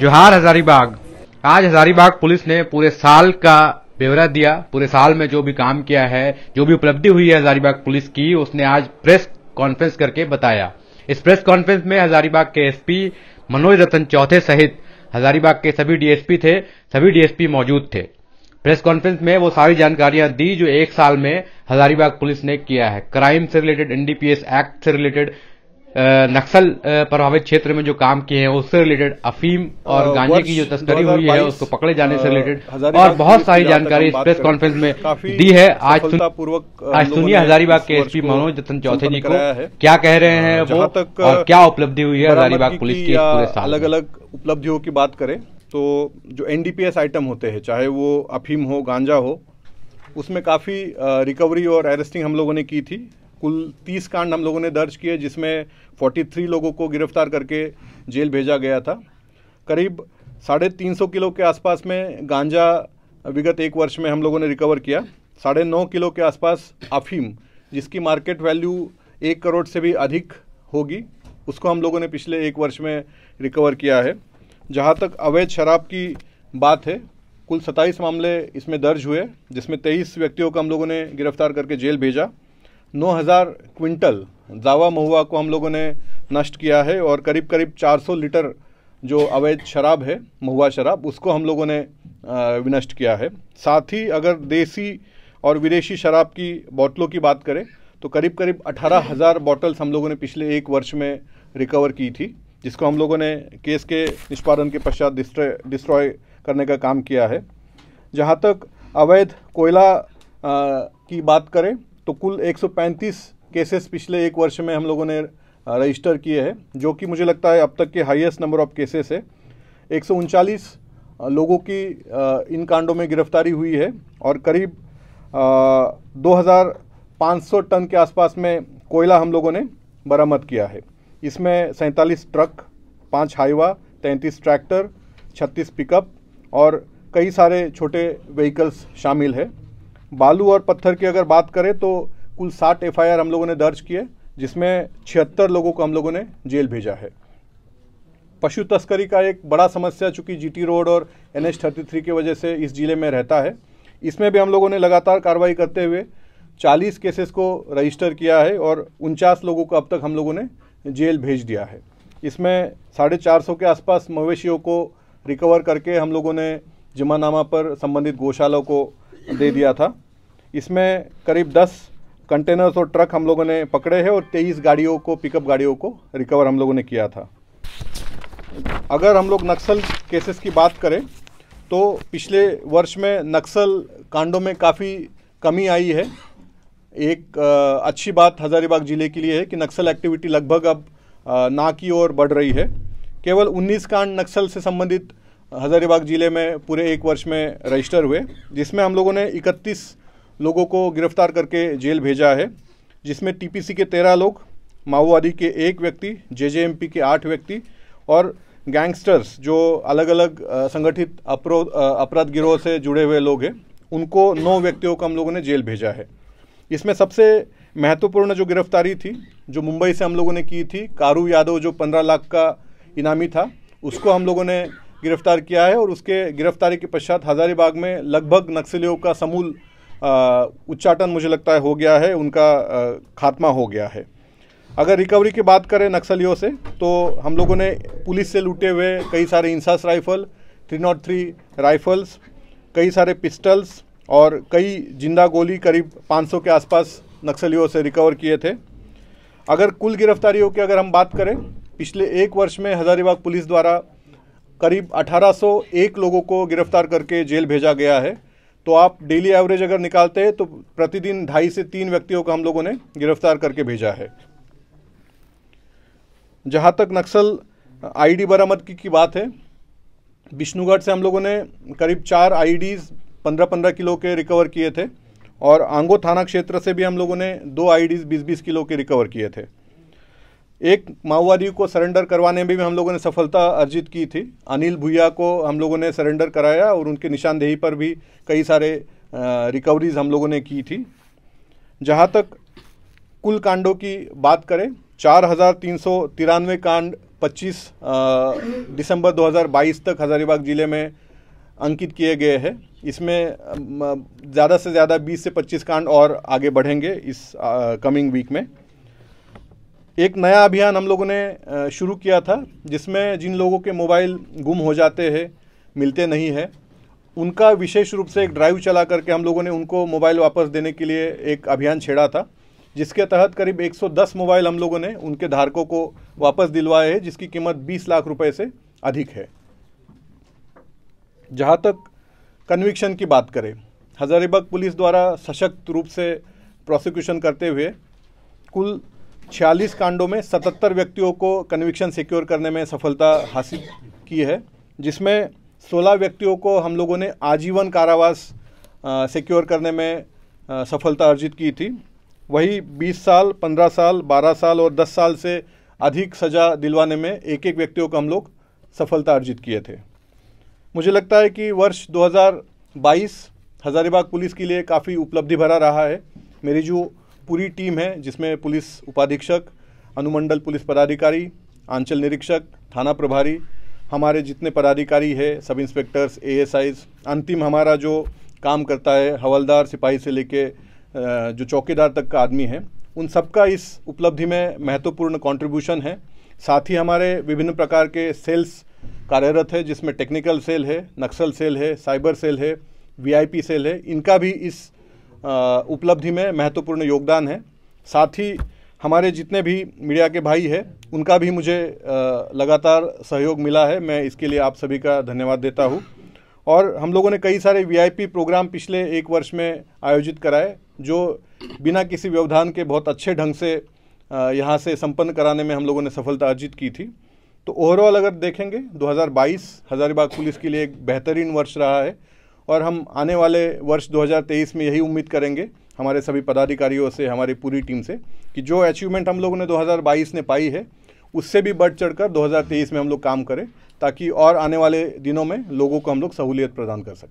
जोहार हजारीबाग आज हजारीबाग पुलिस ने पूरे साल का ब्यौरा दिया पूरे साल में जो भी काम किया है जो भी उपलब्धि हुई है हजारीबाग पुलिस की उसने आज प्रेस कॉन्फ्रेंस करके बताया इस प्रेस कॉन्फ्रेंस में हजारीबाग के एसपी मनोज रतन चौथे सहित हजारीबाग के सभी डीएसपी थे सभी डीएसपी मौजूद थे प्रेस कॉन्फ्रेंस में वो सारी जानकारियां दी जो एक साल में हजारीबाग पुलिस ने किया है क्राइम से रिलेटेड एनडीपीएस एक्ट से रिलेटेड नक्सल प्रभावित क्षेत्र में जो काम किए हैं उससे रिलेटेड अफीम और गांजे की जो तस्करी हुई है उसको पकड़े जाने से रिलेटेड और बहुत सारी जानकारी इस प्रेस कॉन्फ्रेंस में दी है आज आज सुनिए हजारीबाग के एसपी मनोज दत्तन चौधरी जी को क्या कह रहे हैं वो और क्या उपलब्धि हुई है हजारीबाग पुलिस की अलग अलग उपलब्धियों की बात करें तो जो एनडीपीएस आइटम होते हैं चाहे वो अफीम हो गांजा हो उसमें काफ़ी रिकवरी और अरेस्टिंग हम लोगों ने की थी कुल तीस कांड हम लोगों ने दर्ज किए जिसमें 43 लोगों को गिरफ्तार करके जेल भेजा गया था करीब साढ़े तीन सौ किलो के आसपास में गांजा विगत एक वर्ष में हम लोगों ने रिकवर किया साढ़े नौ किलो के आसपास अफीम जिसकी मार्केट वैल्यू एक करोड़ से भी अधिक होगी उसको हम लोगों ने पिछले एक वर्ष में रिकवर किया है जहाँ तक अवैध शराब की बात है कुल 27 मामले इसमें दर्ज हुए जिसमें 23 व्यक्तियों को हम लोगों ने गिरफ्तार करके जेल भेजा 9000 क्विंटल जावा महुआ को हम लोगों ने नष्ट किया है और करीब करीब 400 लीटर जो अवैध शराब है महुआ शराब उसको हम लोगों ने विनष्ट किया है साथ ही अगर देसी और विदेशी शराब की बोतलों की बात करें तो करीब करीब अठारह हज़ार बॉटल्स हम लोगों ने पिछले एक वर्ष में रिकवर की थी जिसको हम लोगों ने केस के निष्पादन के पश्चात डिस्ट्रॉय करने का काम किया है जहाँ तक अवैध कोयला की बात करें तो कुल 135 केसेस पिछले एक वर्ष में हम लोगों ने रजिस्टर किए हैं जो कि मुझे लगता है अब तक के हाईएस्ट नंबर ऑफ केसेस है एक लोगों की इन कांडों में गिरफ्तारी हुई है और करीब 2500 टन के आसपास में कोयला हम लोगों ने बरामद किया है इसमें सैंतालीस ट्रक पाँच हाईवा तैंतीस ट्रैक्टर छत्तीस पिकअप और कई सारे छोटे व्हीकल्स शामिल है बालू और पत्थर की अगर बात करें तो कुल साठ एफ हम लोगों ने दर्ज किए जिसमें छिहत्तर लोगों को हम लोगों ने जेल भेजा है पशु तस्करी का एक बड़ा समस्या चूंकि जीटी रोड और एन एच की वजह से इस ज़िले में रहता है इसमें भी हम लोगों ने लगातार कार्रवाई करते हुए 40 केसेस को रजिस्टर किया है और उनचास लोगों को अब तक हम लोगों ने जेल भेज दिया है इसमें साढ़े चार सौ के आसपास मवेशियों को रिकवर करके हम लोगों ने जमानामा पर संबंधित गौशालों को दे दिया था इसमें करीब दस कंटेनर्स और ट्रक हम लोगों ने पकड़े हैं और तेईस गाड़ियों को पिकअप गाड़ियों को रिकवर हम लोगों ने किया था अगर हम लोग नक्सल केसेस की बात करें तो पिछले वर्ष में नक्सल कांडों में काफ़ी कमी आई है एक आ, अच्छी बात हज़ारीबाग ज़िले के लिए है कि नक्सल एक्टिविटी लगभग अब आ, ना की ओर बढ़ रही है केवल 19 कांड नक्सल से संबंधित हज़ारीबाग ज़िले में पूरे एक वर्ष में रजिस्टर हुए जिसमें हम लोगों ने 31 लोगों को गिरफ्तार करके जेल भेजा है जिसमें टीपीसी के तेरह लोग माओवादी के एक व्यक्ति जे के आठ व्यक्ति और गैंगस्टर्स जो अलग अलग संगठित अपराध गिरोह से जुड़े हुए लोग हैं उनको नौ व्यक्तियों को हम लोगों ने जेल भेजा है इसमें सबसे महत्वपूर्ण जो गिरफ्तारी थी जो मुंबई से हम लोगों ने की थी कारू यादव जो पंद्रह लाख का इनामी था उसको हम लोगों ने गिरफ्तार किया है और उसके गिरफ्तारी के पश्चात हज़ारीबाग में लगभग नक्सलियों का समूल उच्चाटन मुझे लगता है हो गया है उनका खात्मा हो गया है अगर रिकवरी की बात करें नक्सलियों से तो हम लोगों ने पुलिस से लूटे हुए कई सारे INSAS rifle three naught three rifles कई सारे पिस्टल्स और कई जिंदा गोली करीब 500 के आसपास नक्सलियों से रिकवर किए थे अगर कुल गिरफ्तारियों की अगर हम बात करें पिछले एक वर्ष में हज़ारीबाग पुलिस द्वारा करीब 1801 लोगों को गिरफ्तार करके जेल भेजा गया है तो आप डेली एवरेज अगर निकालते हैं तो प्रतिदिन ढाई से तीन व्यक्तियों को हम लोगों ने गिरफ्तार करके भेजा है जहाँ तक नक्सल आईडी बरामद की, की बात है बिष्णुगढ़ से हम लोगों ने करीब चार आईडीज़ पंद्रह पंद्रह किलो के रिकवर किए थे और आंगो थाना क्षेत्र से भी हम लोगों ने दो आईडीज़ बीस बीस किलो के रिकवर किए थे एक माओवादी को सरेंडर करवाने में भी हम लोगों ने सफलता अर्जित की थी अनिल भुया को हम लोगों ने सरेंडर कराया और उनके निशानदेही पर भी कई सारे रिकवरीज हम लोगों ने की थी जहाँ तक कुल कांडों की बात करें चार हज़ार तीन सौ तिरानवे कांड पच्चीस दिसंबर 2022 तक हज़ारीबाग ज़िले में अंकित किए गए हैं इसमें ज़्यादा से ज़्यादा 20 से 25 कांड और आगे बढ़ेंगे इस कमिंग वीक में एक नया अभियान हम लोगों ने शुरू किया था जिसमें जिन लोगों के मोबाइल गुम हो जाते हैं मिलते नहीं है उनका विशेष रूप से एक ड्राइव चला करके हम लोगों ने उनको मोबाइल वापस देने के लिए एक अभियान छेड़ा था जिसके तहत करीब 110 मोबाइल हम लोगों ने उनके धारकों को वापस दिलवाए हैं जिसकी कीमत 20 लाख रुपए से अधिक है जहाँ तक कन्विक्शन की बात करें हज़ारीबाग पुलिस द्वारा सशक्त रूप से प्रोसिक्यूशन करते हुए कुल छियालीस कांडों में सतहत्तर व्यक्तियों को कन्विक्शन सिक्योर करने में सफलता हासिल की है जिसमें सोलह व्यक्तियों को हम लोगों ने आजीवन कारावास सिक्योर करने में आ, सफलता अर्जित की थी वही 20 साल 15 साल 12 साल और 10 साल से अधिक सज़ा दिलवाने में एक एक व्यक्तियों को हम लोग सफलता अर्जित किए थे मुझे लगता है कि वर्ष 2022 हज़ारीबाग पुलिस के लिए काफ़ी उपलब्धि भरा रहा है मेरी जो पूरी टीम है जिसमें पुलिस उपाधीक्षक अनुमंडल पुलिस पदाधिकारी आंचल निरीक्षक थाना प्रभारी हमारे जितने पदाधिकारी है सब इंस्पेक्टर्स ए अंतिम हमारा जो काम करता है हवलदार सिपाही से लेके जो चौकीदार तक का आदमी है उन सबका इस उपलब्धि में महत्वपूर्ण कंट्रीब्यूशन है साथ ही हमारे विभिन्न प्रकार के सेल्स कार्यरत है जिसमें टेक्निकल सेल है नक्सल सेल है साइबर सेल है वीआईपी सेल है इनका भी इस उपलब्धि में महत्वपूर्ण योगदान है साथ ही हमारे जितने भी मीडिया के भाई हैं उनका भी मुझे लगातार सहयोग मिला है मैं इसके लिए आप सभी का धन्यवाद देता हूँ और हम लोगों ने कई सारे वीआईपी प्रोग्राम पिछले एक वर्ष में आयोजित कराए जो बिना किसी व्यवधान के बहुत अच्छे ढंग से यहाँ से संपन्न कराने में हम लोगों ने सफलता अर्जित की थी तो ओवरऑल अगर देखेंगे 2022 हज़ारीबाग पुलिस के लिए एक बेहतरीन वर्ष रहा है और हम आने वाले वर्ष 2023 में यही उम्मीद करेंगे हमारे सभी पदाधिकारियों से हमारी पूरी टीम से कि जो अचीवमेंट हम लोगों ने 2022 ने पाई है उससे भी बढ़ चढ़कर 2023 में हम लोग काम करें ताकि और आने वाले दिनों में लोगों को हम लोग सहूलियत प्रदान कर सकें